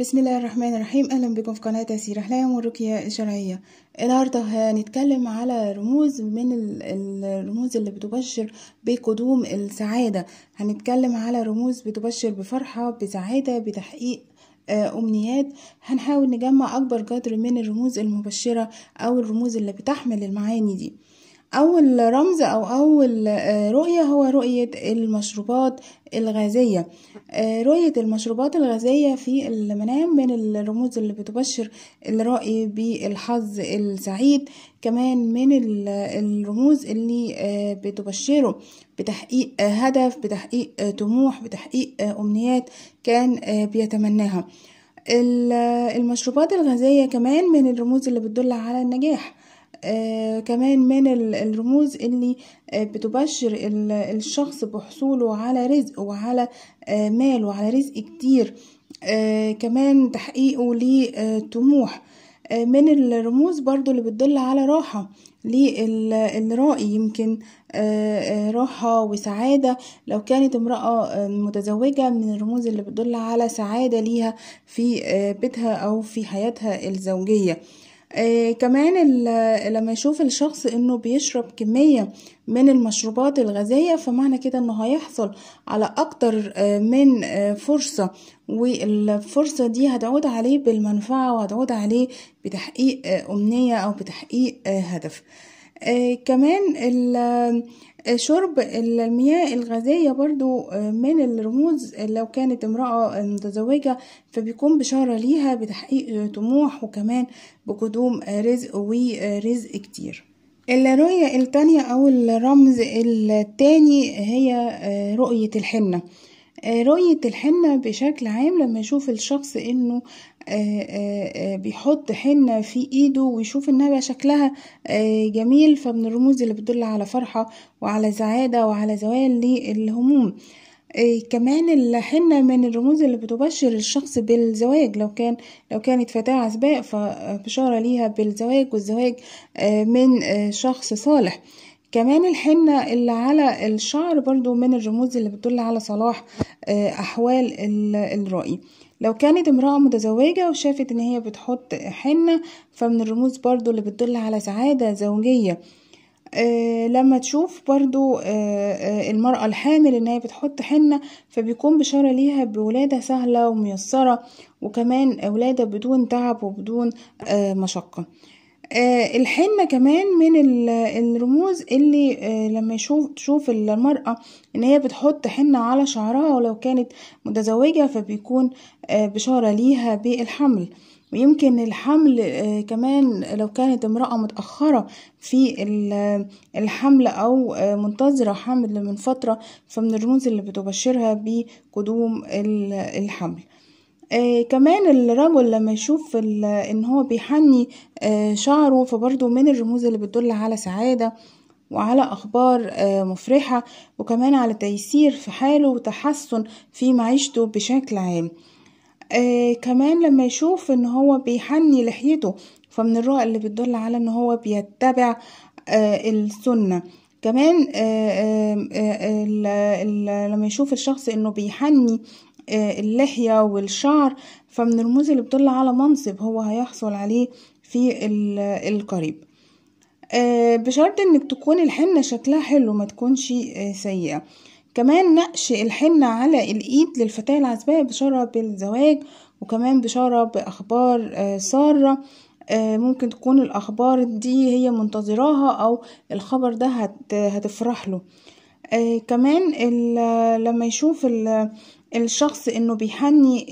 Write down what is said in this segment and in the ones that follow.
بسم الله الرحمن الرحيم اهلا بكم في قناه تاثير احلام والرقيه الشرعيه النهارده هنتكلم على رموز من الرموز اللي بتبشر بقدوم السعاده هنتكلم على رموز بتبشر بفرحه بسعاده بتحقيق آه، أمنيات هنحاول نجمع أكبر قدر من الرموز المبشرة أو الرموز اللي بتحمل المعاني دي أول رمز أو أول آه، رؤية هو رؤية المشروبات الغازية آه، رؤية المشروبات الغازية في المنام من الرموز اللي بتبشر الرأي بالحظ السعيد كمان من الرموز اللي آه، بتبشره بتحقيق هدف بتحقيق طموح بتحقيق أمنيات كان بيتمناها المشروبات الغازية كمان من الرموز اللي بتدل على النجاح آه، كمان من الرموز اللي آه، بتبشر الشخص بحصوله على رزق وعلى آه، مال وعلى رزق كتير كمان تحقيقه لطموح من الرموز برضو اللي بتدل على راحة للرأي يمكن راحة وسعادة لو كانت امرأة متزوجة من الرموز اللي بتدل على سعادة ليها في بيتها أو في حياتها الزوجية آه كمان لما يشوف الشخص انه بيشرب كمية من المشروبات الغازية فمعنى كده انه هيحصل على اكتر آه من آه فرصة والفرصة دي هتعود عليه بالمنفعة وهتعود عليه بتحقيق آه، امنية او بتحقيق آه، هدف آه، كمان آه، شرب المياه الغازية برضو آه، من الرموز لو كانت امرأة متزوجة فبيكون بشارة ليها بتحقيق طموح وكمان بقدوم رزق ورزق كتير الرؤية التانية أو الرمز التاني هي رؤية الحنة آه، رؤية الحنة بشكل عام لما يشوف الشخص انه آه، آه، بيحط حنة في ايده ويشوف انها بقى شكلها جميل فمن الرموز اللي بتدل على فرحة وعلى سعادة وعلى زوال للهموم إيه كمان الحنة من الرموز اللي بتبشر الشخص بالزواج لو كان لو كانت فتاة عزباء فبشارة ليها بالزواج والزواج من شخص صالح كمان الحنة اللي على الشعر برضو من الرموز اللي بتدل على صلاح آه، أحوال الرأي لو كانت امرأة متزوجة وشافت إن هي بتحط حنة فمن الرموز برضو اللي بتدل على سعادة زوجية آه لما تشوف برضو آه آه المرأة الحامل إن هي بتحط حنة فبيكون بشارة ليها بولادة سهلة وميسرة وكمان ولادة بدون تعب وبدون آه، مشقة آه، الحنة كمان من الرموز اللي آه، لما يشوف تشوف المرأة ان هي بتحط حنة على شعرها ولو كانت متزوجة فبيكون آه، بشارة ليها بالحمل ويمكن الحمل كمان لو كانت امرأة متأخرة في الحمل أو منتظرة حمل من فترة فمن الرموز اللي بتبشرها بقدوم الحمل آه كمان الرجل لما يشوف ان هو بيحني آه شعره فبرضه من الرموز اللي بتدل على سعادة وعلى اخبار آه مفرحة وكمان على تيسير في حاله وتحسن في معيشته بشكل عام آه كمان لما يشوف ان هو بيحني لحيته فمن الرؤى اللي بتدل على ان هو بيتبع آه السنة كمان آه آه آه لما يشوف الشخص انه بيحني آه، اللحية والشعر فمن الرموز اللي بتطل على منصب هو هيحصل عليه في القريب آه، بشرط انك تكون الحنة شكلها حلو ما تكونش آه، سيئة كمان نقش الحنة على الايد للفتاة العزباء بشارة بالزواج وكمان بشارة باخبار سارة ممكن تكون الاخبار دي هي منتظراها او الخبر ده هتفرح له آه، كمان لما يشوف الشخص انه بيحني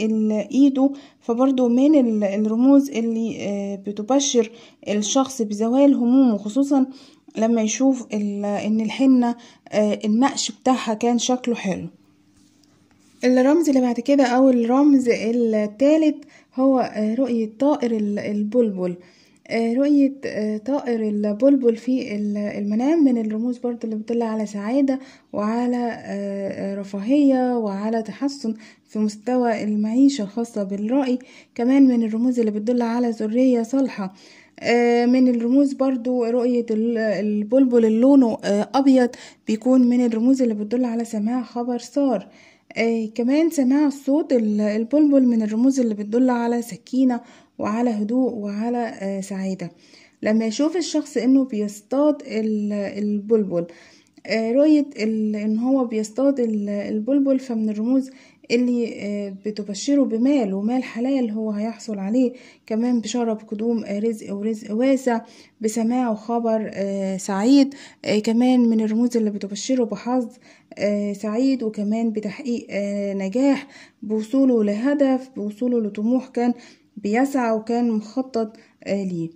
ايده فبرضه من الرموز اللي آه، بتبشر الشخص بزوال همومه خصوصا لما يشوف ان الحنة آه، النقش بتاعها كان شكله حلو الرمز اللي بعد كده او الرمز الثالث هو رؤية طائر البلبل آه، رؤية آه، طائر البلبل في المنام من الرموز برضو اللي بتدل على سعادة وعلى آه، رفاهية وعلى تحسن في مستوى المعيشة خاصة بالرأي كمان من الرموز اللي بتدل على ذرية صالحة من الرموز برضو رؤية البلبل اللونه لونه أبيض بيكون من الرموز اللي بتدل على سماع خبر سار آه كمان سماع صوت البلبل من الرموز اللي بتدل على سكينة وعلى هدوء وعلى آه سعادة لما يشوف الشخص انه بيصطاد البلبل آه رؤية ان هو بيصطاد البلبل فمن الرموز اللي آه، بتبشره بمال ومال حلال هو هيحصل عليه كمان بشارة بقدوم آه، رزق ورزق واسع بسماع وخبر آه، سعيد كمان من الرموز اللي بتبشره بحظ سعيد وكمان بتحقيق نجاح بوصوله لهدف بوصوله لطموح كان بيسعى وكان مخطط ليه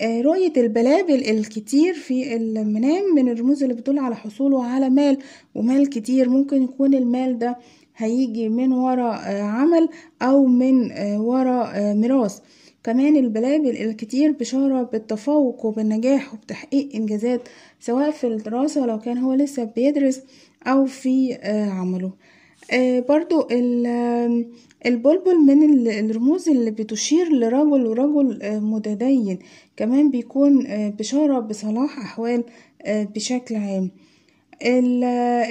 آه، رؤية البلابل الكتير في المنام من الرموز اللي بتدل على حصوله على مال ومال كتير ممكن يكون المال ده هيجي من ورا آه، عمل أو من آه، ورا ميراث كمان البلابل الكتير بشارة بالتفوق وبالنجاح وبتحقيق إنجازات سواء في الدراسة لو كان هو لسه بيدرس أو في عمله آه، برضو البلبل من الرموز اللي بتشير لرجل ورجل آه، متدين كمان بيكون آه، بشارة بصلاح أحوال بشكل عام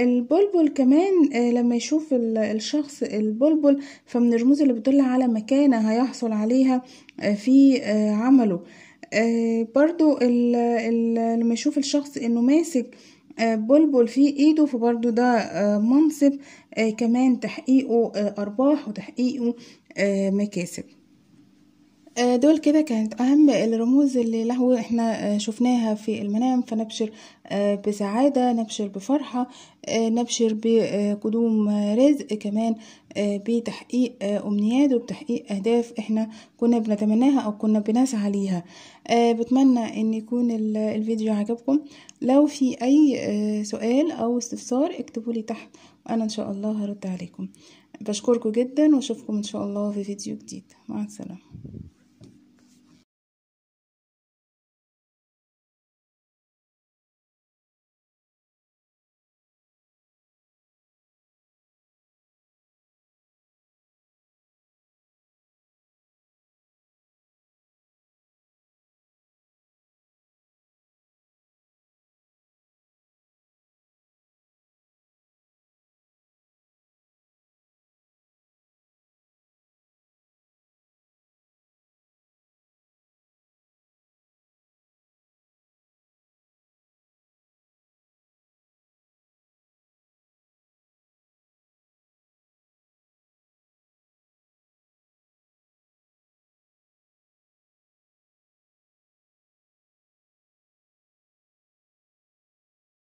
البلبل كمان لما يشوف الشخص البلبل فمن الرموز اللي بتدل على مكانة هيحصل عليها في عمله برضو لما يشوف الشخص انه ماسك آه، بلبل في ايده فبرضو ده آه، منصب آه، كمان تحقيقه ارباح وتحقيقه مكاسب دول كده كانت اهم الرموز اللي له احنا شفناها في المنام فنبشر آه، بسعادة نبشر بفرحة آه، نبشر بقدوم رزق كمان آه، بتحقيق أمنيات وبتحقيق أهداف إحنا كنا بنتمناها أو كنا بنسعى ليها بتمنى إن يكون الفيديو عجبكم لو في أي سؤال أو استفسار اكتبولي تحت وأنا إن شاء الله هرد عليكم بشكركم جدا واشوفكم ان شاء الله في فيديو جديد مع السلامه